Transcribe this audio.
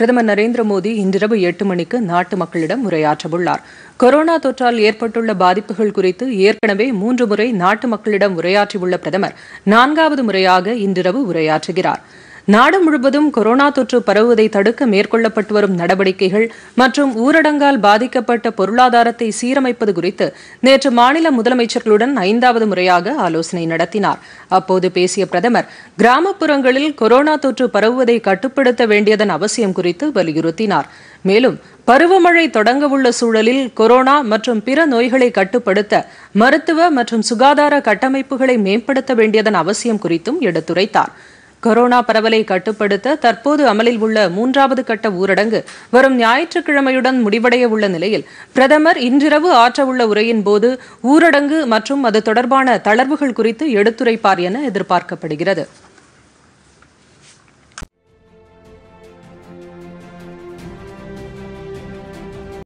பிரதமர் நரேந்திர மோடி இன்றிரவு எட்டு மணிக்கு நாட்டு மக்களிடம் உரையாற்றவுள்ளார் கொரோனா தொற்றால் ஏற்பட்டுள்ள பாதிப்புகள் குறித்து ஏற்கனவே மூன்று முறை நாட்டு மக்களிடம் உரையாற்றியுள்ள பிரதமர் நான்காவது முறையாக இன்றிரவு உரையாற்றுகிறாா் நாடு முழுவதும் கொரோனா தொற்று பரவுவதை தடுக்க மேற்கொள்ளப்பட்டு வரும் நடவடிக்கைகள் மற்றும் ஊரடங்கால் பாதிக்கப்பட்ட பொருளாதாரத்தை சீரமைப்பது குறித்து நேற்று மாநில முதலமைச்சர்களுடன் ஐந்தாவது முறையாக ஆலோசனை நடத்தினார் அப்போது பேசிய பிரதமர் கிராமப்புறங்களில் கொரோனா தொற்று பரவுவதை கட்டுப்படுத்த வேண்டியதன் அவசியம் குறித்து வலியுறுத்தினார் மேலும் பருவமழை தொடங்கவுள்ள சூழலில் கொரோனா மற்றும் பிற நோய்களை கட்டுப்படுத்த மருத்துவ மற்றும் சுகாதார கட்டமைப்புகளை மேம்படுத்த வேண்டியதன் அவசியம் குறித்தும் எடுத்துரைத்தாா் கொரோனா பரவலை கட்டுப்படுத்த தற்போது அமலில் உள்ள மூன்றாவது கட்ட ஊரடங்கு வரும் ஞாயிற்றுக்கிழமையுடன் முடிவடைய உள்ள நிலையில் பிரதமர் இன்றிரவு ஆற்றவுள்ள உரையின் போது ஊரடங்கு மற்றும் அது தொடர்பான தளர்வுகள் குறித்து எடுத்துரைப்பார் என எதிர்பார்க்கப்படுகிறது